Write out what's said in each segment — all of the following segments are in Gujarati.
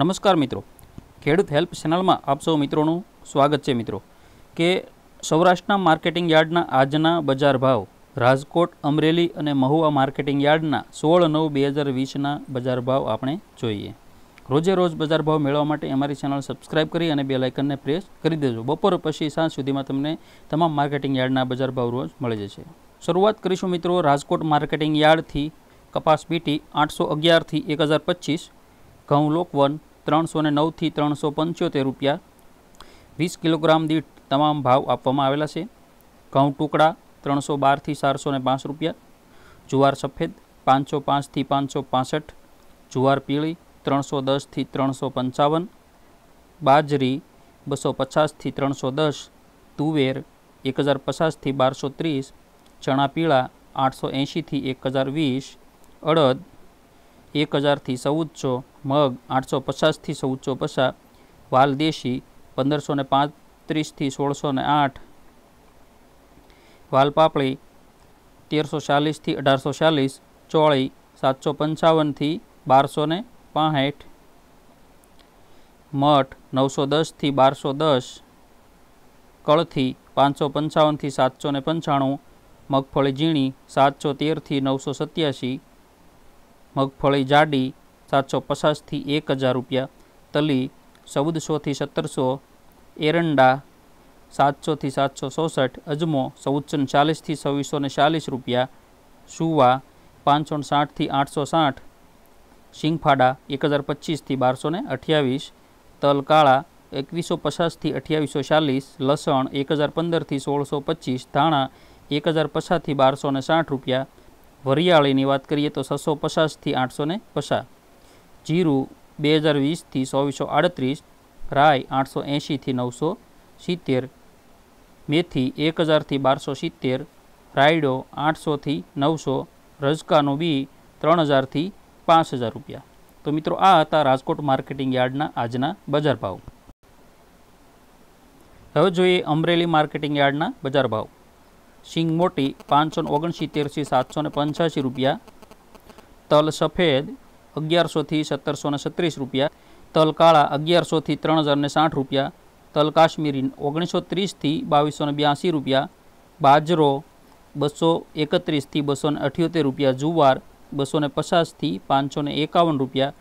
નમસ્કાર મિત્રો ખેડૂત હેલ્પ ચેનલમાં આપ સૌ મિત્રોનું સ્વાગત છે મિત્રો કે સૌરાષ્ટ્રના માર્કેટિંગ યાર્ડના આજના બજાર ભાવ રાજકોટ અમરેલી અને મહુવા માર્કેટિંગ યાર્ડના સોળ નવ બે હજાર વીસના બજાર ભાવ આપણે જોઈએ રોજે રોજ બજાર ભાવ મેળવવા માટે અમારી ચેનલ સબસ્ક્રાઈબ કરી અને બે લાઇકનને પ્રેસ કરી દેજો બપોર પછી સાંજ સુધીમાં તમને તમામ માર્કેટિંગ યાર્ડના બજાર ભાવ રોજ મળી જશે શરૂઆત કરીશું મિત્રો રાજકોટ માર્કેટિંગ યાર્ડથી કપાસ બીટી આઠસો અગિયારથી એક હજાર પચીસ ઘઉં લોકવન ત્રણસો ને નવથી ત્રણસો પંચોતેર રૂપિયા વીસ કિલોગ્રામ દીઠ તમામ ભાવ આપવામાં આવેલા છે ઘઉં ટુકડા ત્રણસો બારથી ચારસો ને પાંચ રૂપિયા જુવાર સફેદ પાંચસો પાંચથી પાંચસો પાસઠ જુવાર પીળી ત્રણસો દસથી ત્રણસો પંચાવન બાજરી બસો પચાસથી ત્રણસો દસ તુવેર એક હજાર પચાસથી બારસો ત્રીસ ચણા પીળા આઠસો એંશીથી એક હજાર વીસ અડદ એક હજારથી ચૌદસો મગ આઠસો પચાસથી ચૌદસો પચાસ વાલદેશી પંદરસો ને પાંત્રીસથી સોળસો ને આઠ વાલપાપડી તેરસો ચાલીસથી અઢારસો ચાલીસ ચોળી સાતસો પંચાવનથી બારસો ને પાંઠ મઠ નવસો દસથી બારસો દસ કળથી પાંચસો પંચાવનથી સાતસો ને પંચાણું મગફળી ઝીણી સાતસો તેરથી નવસો સત્યાસી મગફળી જાડી સાતસો પચાસથી એક હજાર રૂપિયા તલી ચૌદસોથી સત્તરસો એરંડા સાતસોથી સાતસો ચોસઠ અજમો ચૌદસો ચાલીસથી છવ્વીસો ને ચાલીસ રૂપિયા સુવા પાંચસો ને સાઠથી આઠસો સાઠ શિંગફાડા એક હજાર પચીસથી બારસો ને અઠ્યાવીસ તલ કાળા એકવીસો પચાસથી અઠ્યાવીસો ચાલીસ લસણ એક હજાર પંદરથી સોળસો પચીસ ધાણા એક હજાર પચાસથી બારસો ને સાઠ રૂપિયા વરિયાળીની વાત કરીએ તો છસો પચાસથી આઠસો ને પચાસ જીરું બે હજાર વીસથી ચોવીસો આડત્રીસ રાય આઠસો એંશીથી નવસો સિત્તેર મેથી એક હજારથી બારસો સિત્તેર રાયડો આઠસોથી નવસો રજકાનું બી ત્રણ હજારથી પાંચ હજાર રૂપિયા તો મિત્રો આ હતા રાજકોટ માર્કેટિંગ યાર્ડના આજના બજાર ભાવ હવે જોઈએ અમરેલી માર્કેટિંગ યાર્ડના બજાર ભાવ સિંગ મોટી પાંચસો ઓગણસિત્તેરથી સાતસો ને પંચ્યાસી રૂપિયા તલ સફેદ અગિયારસોથી સત્તરસો ને છત્રીસ રૂપિયા તલ કાળા અગિયારસોથી ત્રણ હજાર ને સાઠ રૂપિયા તલ કાશ્મીરી ઓગણીસો ત્રીસથી બાવીસો ને બ્યાસી રૂપિયા બાજરો બસો એકત્રીસથી બસો ને અઠ્યોતેર રૂપિયા જુવાર બસો ને પચાસથી પાંચસો ને એકાવન રૂપિયા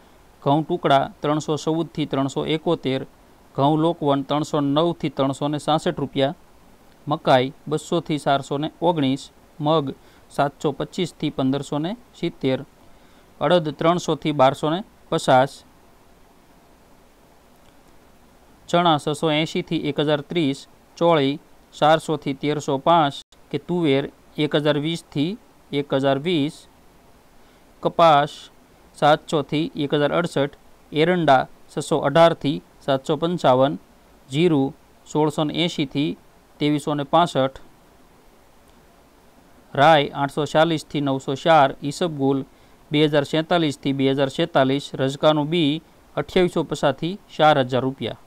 ઘઉં ટુકડા ત્રણસો ચૌદથી ત્રણસો એકોતેર ઘઉં લોકવન ત્રણસો નવથી ત્રણસો ને સાસઠ રૂપિયા મકાઈ બસોથી ચારસોને ઓગણીસ મગ સાતસો પચીસથી પંદરસો ને સિત્તેર અડદ ત્રણસોથી બારસો ને પચાસ ચણા છસો એંશીથી એક હજાર ત્રીસ ચોળી ચારસોથી તેરસો પાંચ કે તુવેર એક હજાર વીસથી એક હજાર વીસ કપાસ સાતસોથી એક હજાર અડસઠ એરંડા છસો અઢારથી સાતસો પંચાવન જીરું સોળસો ને એંશીથી ત્રેવીસો ને પાસઠ રાય આઠસો ચાલીસથી નવસો ચાર ઈસબગુલ બે હજાર સેતાલીસથી બે હજાર સેતાલીસ રજકાનું બી અઠ્યાવીસો પચાસથી ચાર હજાર રૂપિયા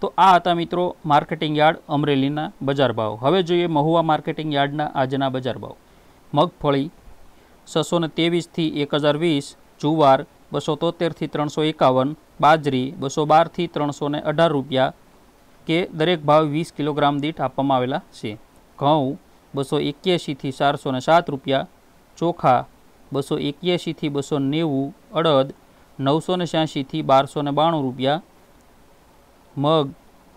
તો આ હતા મિત્રો માર્કેટિંગ યાર્ડ અમરેલીના બજાર ભાવ હવે જોઈએ મહુવા માર્કેટિંગ યાર્ડના આજના બજાર ભાવ મગફળી છસો ને ત્રેવીસથી એક હજાર વીસ જુવાર બસો તોતેરથી ત્રણસો એકાવન બાજરી બસો બારથી ત્રણસો અઢાર રૂપિયા કે દરેક ભાવ વીસ કિલોગ્રામ દીઠ આપવામાં આવેલા છે ઘઉં બસો એક્યાસીથી ચારસો ને સાત રૂપિયા ચોખા બસો એક્યાસીથી બસો નેવું અડદ નવસો ને છ્યાસીથી બારસો ને બાણું રૂપિયા મગ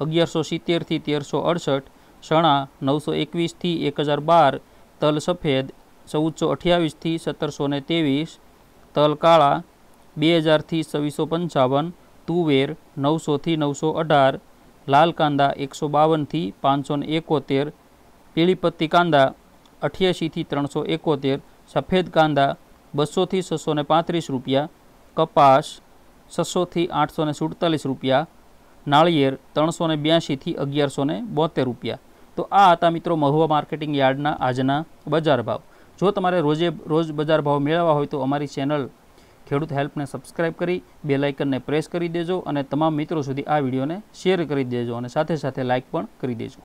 અગિયારસો સિત્તેરથી તેરસો અડસઠ ચણા નવસો એકવીસથી એક હજાર બાર તલ સફેદ ચૌદસો અઠ્યાવીસથી સત્તરસો ને ત્રેવીસ તલ કાળા બે હજારથી છવ્વીસો પંચાવન તુવેર નવસોથી નવસો અઢાર લાલ કાંદા એકસો બાવનથી પાંચસો એકોતેર પીળી પત્તી કાંદા અઠ્યાસીથી ત્રણસો એકોતેર સફેદ કાંદા બસોથી છસો ને પાંત્રીસ રૂપિયા કપાસ છસોથી આઠસો ને સુડતાલીસ રૂપિયા નાળિયેર ત્રણસો ને બ્યાસીથી અગિયારસો ને બોતેર રૂપિયા તો આ હતા મિત્રો મહુવા માર્કેટિંગ યાર્ડના આજના બજાર ભાવ જો તમારે રોજે રોજ બજાર ભાવ મેળવવા હોય તો અમારી ચેનલ ખેડૂત હેલ્પને સબસ્ક્રાઇબ કરી બે લાઇકનને પ્રેસ કરી દેજો અને તમામ મિત્રો સુધી આ વિડીયોને શેર કરી દેજો અને સાથે સાથે લાઇક પણ કરી દેજો